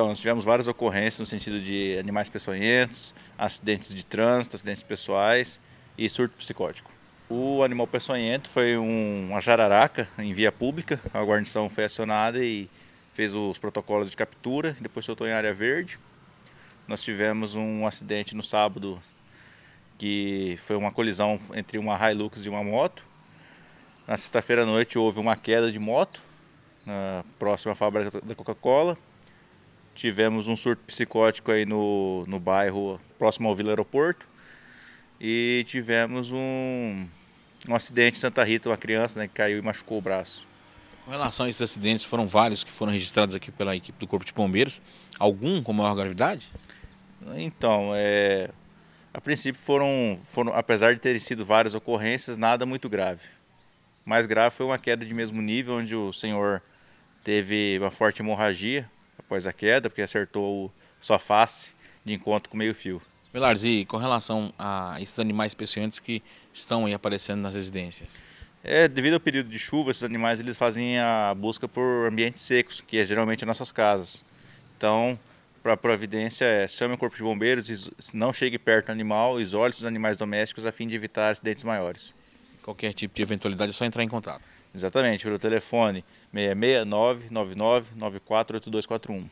Então, nós tivemos várias ocorrências no sentido de animais peçonhentos, acidentes de trânsito, acidentes pessoais e surto psicótico. O animal peçonhento foi um, uma jararaca em via pública, a guarnição foi acionada e fez os protocolos de captura, depois soltou em área verde. Nós tivemos um acidente no sábado que foi uma colisão entre uma Hilux e uma moto. Na sexta-feira à noite houve uma queda de moto na próxima fábrica da Coca-Cola tivemos um surto psicótico aí no, no bairro próximo ao Vila Aeroporto e tivemos um, um acidente em Santa Rita, uma criança né, que caiu e machucou o braço. Com relação a esses acidentes, foram vários que foram registrados aqui pela equipe do Corpo de Bombeiros. Algum com maior gravidade? Então, é, a princípio foram, foram, apesar de terem sido várias ocorrências, nada muito grave. O mais grave foi uma queda de mesmo nível, onde o senhor teve uma forte hemorragia, após a queda, porque acertou sua face de encontro com meio fio. e com relação a esses animais peçonhentos que estão aí aparecendo nas residências? É, devido ao período de chuva, esses animais eles fazem a busca por ambientes secos, que é geralmente nossas casas. Então, para providência é chame o corpo de bombeiros, não chegue perto do animal, isole os animais domésticos a fim de evitar acidentes maiores. Qualquer tipo de eventualidade é só entrar em contato. Exatamente, pelo telefone 669 99 948241.